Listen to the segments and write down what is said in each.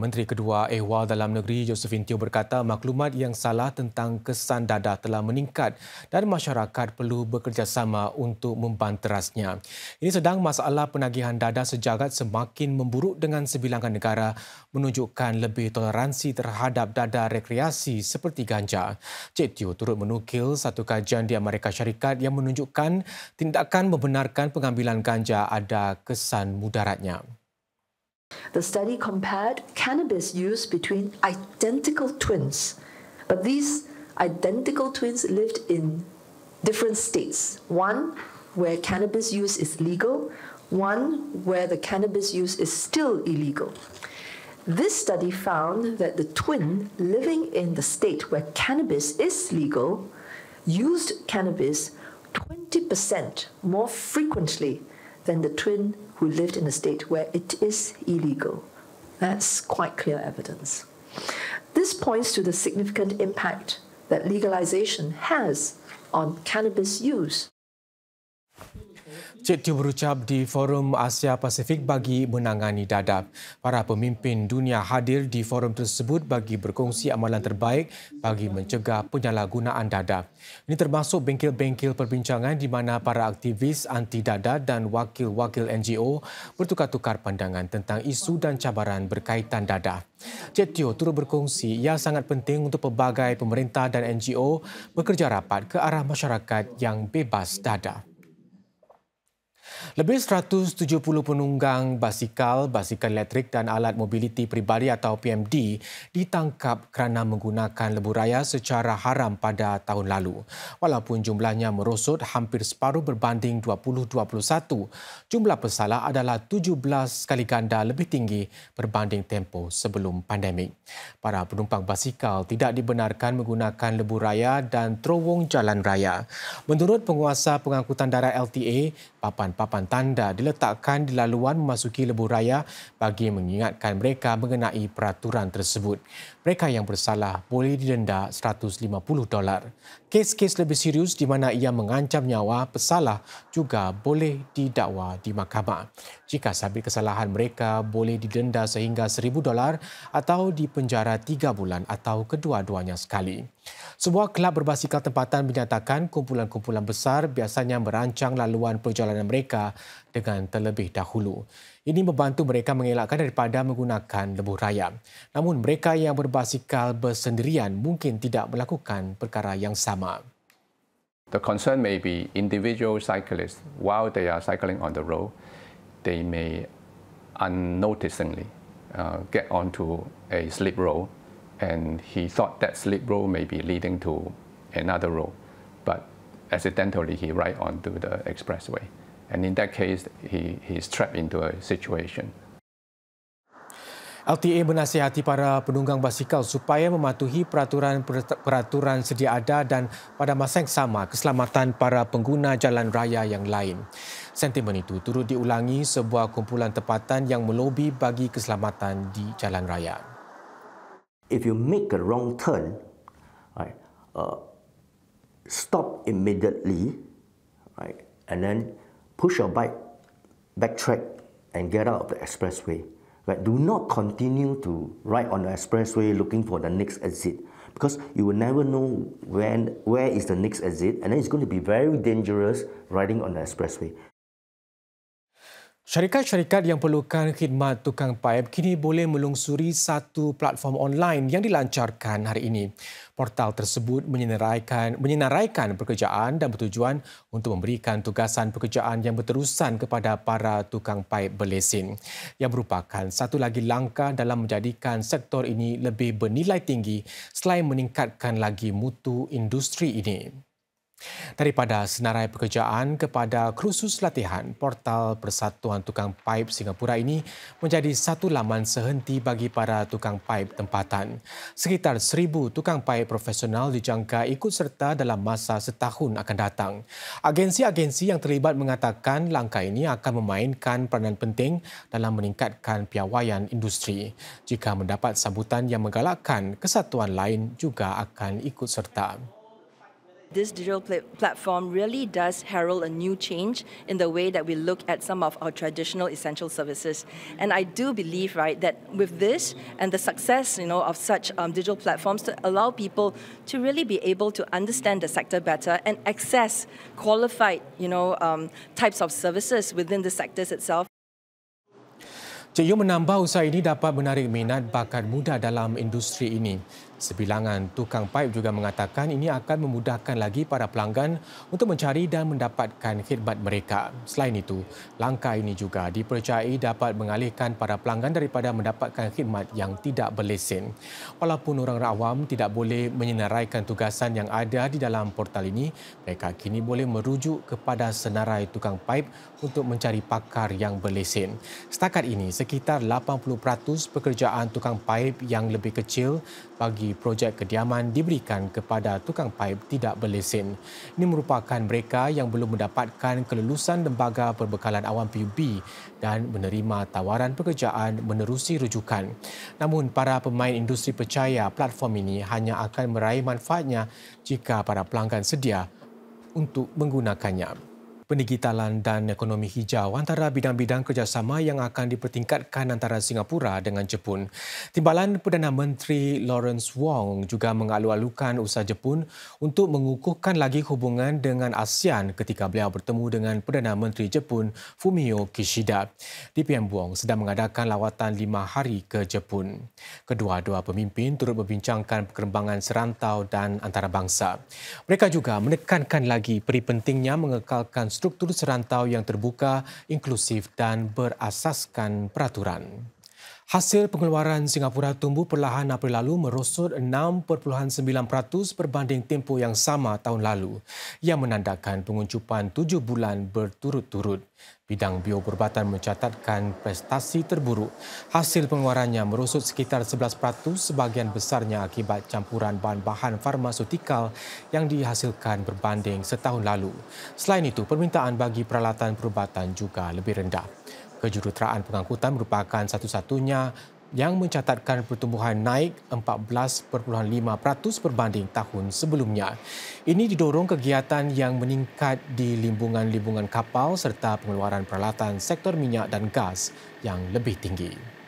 Menteri Kedua Ehwal Dalam Negeri Josephine Teo berkata maklumat yang salah tentang kesan dadah telah meningkat dan masyarakat perlu bekerjasama untuk membanterasnya. Ini sedang masalah penagihan dadah sejagat semakin memburuk dengan sebilangan negara menunjukkan lebih toleransi terhadap dadah rekreasi seperti ganja. Cik Teo turut menukil satu kajian di Amerika Syarikat yang menunjukkan tindakan membenarkan pengambilan ganja ada kesan mudaratnya. The study compared cannabis use between identical twins, but these identical twins lived in different states. One where cannabis use is legal, one where the cannabis use is still illegal. This study found that the twin living in the state where cannabis is legal used cannabis 20% more frequently than the twin who lived in a state where it is illegal. That's quite clear evidence. This points to the significant impact that legalization has on cannabis use. Cik Tio berucap di Forum Asia Pasifik bagi menangani dadap. Para pemimpin dunia hadir di forum tersebut bagi berkongsi amalan terbaik bagi mencegah penyalahgunaan dadap. Ini termasuk bengkel-bengkel perbincangan di mana para aktivis anti dadap dan wakil-wakil NGO bertukar-tukar pandangan tentang isu dan cabaran berkaitan dadap. Cik Tio turut berkongsi ia sangat penting untuk pelbagai pemerintah dan NGO bekerja rapat ke arah masyarakat yang bebas dadap. Lebih 170 penunggang basikal, basikal elektrik dan alat mobiliti peribadi atau PMD ditangkap kerana menggunakan lebuh raya secara haram pada tahun lalu. Walaupun jumlahnya merosot hampir separuh berbanding 2021, jumlah pesalah adalah 17 kali ganda lebih tinggi berbanding tempoh sebelum pandemik. Para penumpang basikal tidak dibenarkan menggunakan lebuh raya dan terowong jalan raya. Menurut penguasa pengangkutan darat LTA, papan-papan papan tanda diletakkan di laluan memasuki lebuh raya bagi mengingatkan mereka mengenai peraturan tersebut. Mereka yang bersalah boleh didenda 150 dolar. Kes-kes lebih serius di mana ia mengancam nyawa pesalah juga boleh didakwa di mahkamah. Jika sabit kesalahan mereka boleh didenda sehingga 1000 dolar atau dipenjara 3 bulan atau kedua-duanya sekali. Sebuah kelab berbasikal tempatan menyatakan kumpulan-kumpulan besar biasanya merancang laluan perjalanan mereka dengan terlebih dahulu. Ini membantu mereka mengelakkan daripada menggunakan lebuh raya. Namun mereka yang berbasikal bersendirian mungkin tidak melakukan perkara yang sama. The concern may be individual cyclists while they are cycling on the road, they may unnoticingly uh, get onto a slip road and he thought that slip role may be leading to another role, but accidentally he ride onto the expressway. And in that case, he, he's trapped into a situation. LTA menasihati para penunggang basikal supaya mematuhi peraturan-peraturan sedia ada dan pada masa yang sama keselamatan para pengguna jalan raya yang lain. Sentimen itu turut diulangi sebuah kumpulan tempatan yang melobi bagi keselamatan di jalan raya. if you make a wrong turn, right, uh, stop immediately, right, and then push your bike, backtrack, and get out of the expressway. Right? Do not continue to ride on the expressway looking for the next exit because you will never know when where is the next exit and then it's going to be very dangerous riding on the expressway. Syarikat-syarikat yang perlukan khidmat tukang paip kini boleh melungsuri satu platform online yang dilancarkan hari ini. Portal tersebut menyenaraikan, menyenaraikan pekerjaan dan bertujuan untuk memberikan tugasan pekerjaan yang berterusan kepada para tukang paip berlesin. Yang merupakan satu lagi langkah dalam menjadikan sektor ini lebih bernilai tinggi selain meningkatkan lagi mutu industri ini. Daripada senarai pekerjaan kepada kursus latihan, portal Persatuan Tukang Pipe Singapura ini menjadi satu laman sehenti bagi para tukang pipe tempatan. Sekitar seribu tukang pipe profesional dijangka ikut serta dalam masa setahun akan datang. Agensi-agensi yang terlibat mengatakan langkah ini akan memainkan peranan penting dalam meningkatkan piawaian industri. Jika mendapat sambutan yang menggalakkan, kesatuan lain juga akan ikut serta. This digital pl platform really does herald a new change in the way that we look at some of our traditional essential services. And I do believe, right, that with this and the success, you know, of such um, digital platforms to allow people to really be able to understand the sector better and access qualified, you know, um, types of services within the sectors itself. Cik Yeo menambah usaha ini dapat menarik minat bakat muda dalam industri ini. Sebilangan tukang paip juga mengatakan ini akan memudahkan lagi para pelanggan untuk mencari dan mendapatkan khidmat mereka. Selain itu, langkah ini juga dipercayai dapat mengalihkan para pelanggan daripada mendapatkan khidmat yang tidak berlesen. Walaupun orang awam tidak boleh menyenaraikan tugasan yang ada di dalam portal ini, mereka kini boleh merujuk kepada senarai tukang paip untuk mencari pakar yang berlesen. Setakat ini, sekitar 80% pekerjaan tukang paip yang lebih kecil bagi projek kediaman diberikan kepada tukang paip tidak berlesen. Ini merupakan mereka yang belum mendapatkan kelulusan lembaga perbekalan awam PUB dan menerima tawaran pekerjaan menerusi rujukan. Namun para pemain industri percaya platform ini hanya akan meraih manfaatnya jika para pelanggan sedia untuk menggunakannya pendigitalan dan ekonomi hijau antara bidang-bidang kerjasama yang akan dipertingkatkan antara Singapura dengan Jepun. Timbalan Perdana Menteri Lawrence Wong juga mengalu-alukan usaha Jepun untuk mengukuhkan lagi hubungan dengan ASEAN ketika beliau bertemu dengan Perdana Menteri Jepun Fumio Kishida. Di PM Wong sedang mengadakan lawatan lima hari ke Jepun. Kedua-dua pemimpin turut membincangkan perkembangan serantau dan antarabangsa. Mereka juga menekankan lagi peri pentingnya mengekalkan struktur serantau yang terbuka, inklusif dan berasaskan peraturan. Hasil pengeluaran Singapura tumbuh perlahan April lalu merosot 6.9% berbanding tempoh yang sama tahun lalu yang menandakan penguncupan tujuh bulan berturut-turut. Bidang bioperubatan mencatatkan prestasi terburuk. Hasil pengeluarannya merosot sekitar 11%, sebahagian besarnya akibat campuran bahan-bahan farmasutikal yang dihasilkan berbanding setahun lalu. Selain itu, permintaan bagi peralatan perubatan juga lebih rendah. Kejuruteraan pengangkutan merupakan satu-satunya yang mencatatkan pertumbuhan naik 14.5% berbanding tahun sebelumnya. Ini didorong kegiatan yang meningkat di limbungan-limbungan kapal serta pengeluaran peralatan sektor minyak dan gas yang lebih tinggi.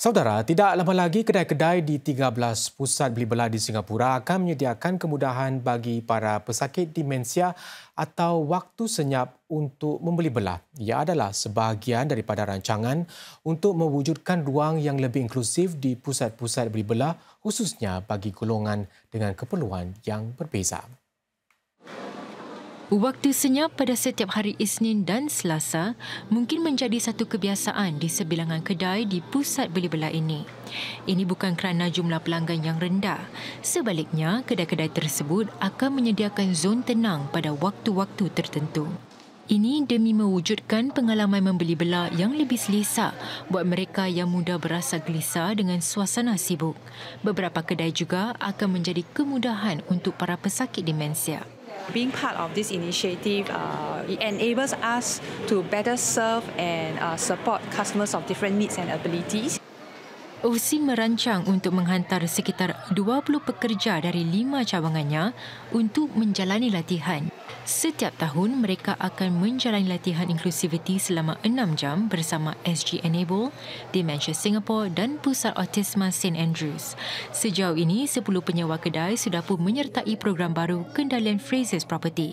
Saudara, tidak lama lagi kedai-kedai di 13 pusat beli belah di Singapura akan menyediakan kemudahan bagi para pesakit demensia atau waktu senyap untuk membeli belah. Ia adalah sebahagian daripada rancangan untuk mewujudkan ruang yang lebih inklusif di pusat-pusat beli belah khususnya bagi golongan dengan keperluan yang berbeza. Waktu senyap pada setiap hari Isnin dan Selasa mungkin menjadi satu kebiasaan di sebilangan kedai di pusat beli belah ini. Ini bukan kerana jumlah pelanggan yang rendah. Sebaliknya, kedai-kedai tersebut akan menyediakan zon tenang pada waktu-waktu tertentu. Ini demi mewujudkan pengalaman membeli belah yang lebih selesa buat mereka yang mudah berasa gelisah dengan suasana sibuk. Beberapa kedai juga akan menjadi kemudahan untuk para pesakit demensia being part of this initiative uh, it enables us to better serve and uh, support customers of different needs and abilities. OSI merancang untuk menghantar sekitar 20 pekerja dari lima cabangannya untuk menjalani latihan. Setiap tahun, mereka akan menjalani latihan inklusiviti selama enam jam bersama SG Enable, Dementia Singapore dan Pusat Autisma St. Andrews. Sejauh ini, 10 penyewa kedai sudah pun menyertai program baru Kendalian Phrases Property.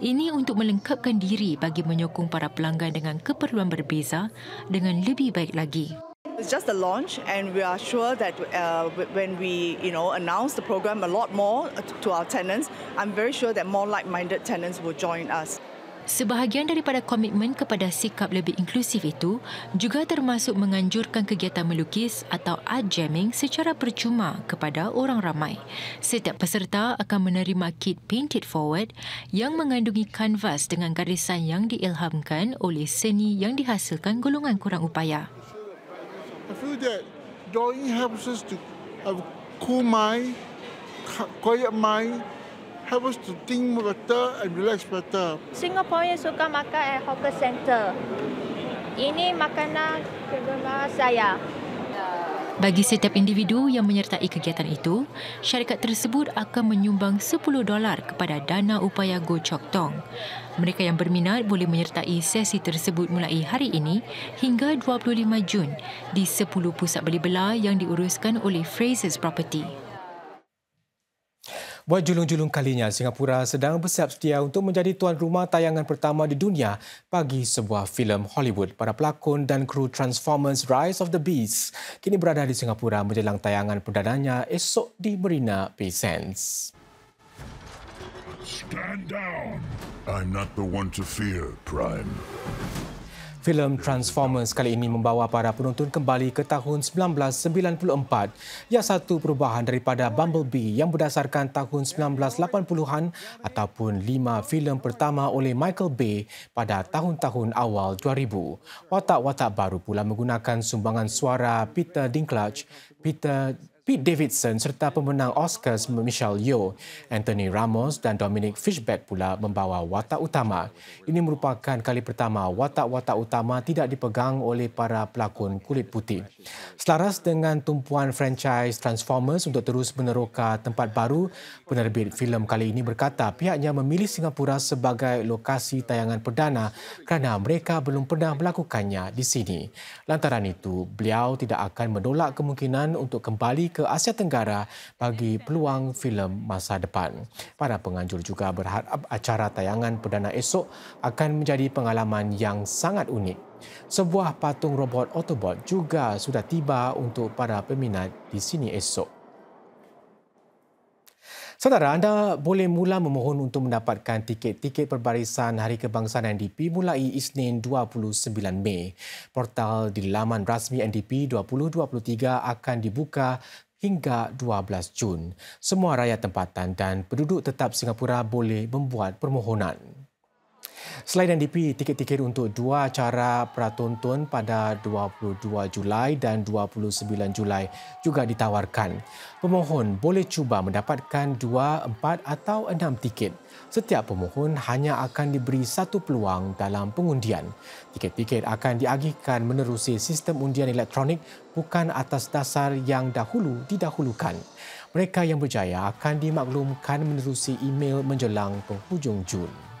Ini untuk melengkapkan diri bagi menyokong para pelanggan dengan keperluan berbeza dengan lebih baik lagi. It's just a launch, and we are sure that uh, when we, you know, announce the program a lot more uh, to our tenants, I'm very sure that more like-minded tenants will join us. Sebahagian daripada komitmen kepada sikap lebih inklusif itu juga termasuk menganjurkan kegiatan melukis atau art jamming secara percuma kepada orang ramai. Setiap peserta akan menerima kit Painted Forward yang mengandungi kanvas dengan garisan yang diilhamkan oleh seni yang dihasilkan golongan kurang upaya that drawing helps us to have a cool mind, quiet mind, help us to think better and relax better. Singaporean suka makan at hawker centre. Ini makanan kegemaran saya. Bagi setiap individu yang menyertai kegiatan itu, syarikat tersebut akan menyumbang 10 dolar kepada dana upaya Go Chok Tong. Mereka yang berminat boleh menyertai sesi tersebut mulai hari ini hingga 25 Jun di 10 pusat beli belah yang diuruskan oleh Fraser's Property. Buat julung-julung kalinya, Singapura sedang bersiap setia untuk menjadi tuan rumah tayangan pertama di dunia bagi sebuah filem Hollywood. Para pelakon dan kru Transformers Rise of the Beast kini berada di Singapura menjelang tayangan perdananya esok di Marina Bay Sands. Stand down. I'm not the one to fear, Prime. Filem Transformers kali ini membawa para penonton kembali ke tahun 1994. Ia satu perubahan daripada Bumblebee yang berdasarkan tahun 1980-an ataupun lima filem pertama oleh Michael Bay pada tahun-tahun awal 2000. Watak-watak baru pula menggunakan sumbangan suara Peter Dinklage, Peter Pete Davidson serta pemenang Oscars Michelle Yeoh, Anthony Ramos dan Dominic Fishback pula membawa watak utama. Ini merupakan kali pertama watak-watak utama tidak dipegang oleh para pelakon kulit putih. Selaras dengan tumpuan franchise Transformers untuk terus meneroka tempat baru, penerbit filem kali ini berkata pihaknya memilih Singapura sebagai lokasi tayangan perdana kerana mereka belum pernah melakukannya di sini. Lantaran itu, beliau tidak akan menolak kemungkinan untuk kembali ke Asia Tenggara bagi peluang filem masa depan. Para penganjur juga berharap acara tayangan perdana esok akan menjadi pengalaman yang sangat unik. Sebuah patung robot Autobot juga sudah tiba untuk para peminat di sini esok. Saudara, anda boleh mula memohon untuk mendapatkan tiket-tiket perbarisan Hari Kebangsaan NDP mulai Isnin 29 Mei. Portal di laman rasmi NDP 2023 akan dibuka hingga 12 Jun. Semua rakyat tempatan dan penduduk tetap Singapura boleh membuat permohonan. Selain NDP, tiket-tiket untuk dua acara pratonton pada 22 Julai dan 29 Julai juga ditawarkan. Pemohon boleh cuba mendapatkan dua, empat atau enam tiket. Setiap pemohon hanya akan diberi satu peluang dalam pengundian. Tiket-tiket akan diagihkan menerusi sistem undian elektronik bukan atas dasar yang dahulu didahulukan. Mereka yang berjaya akan dimaklumkan menerusi email menjelang penghujung Jun.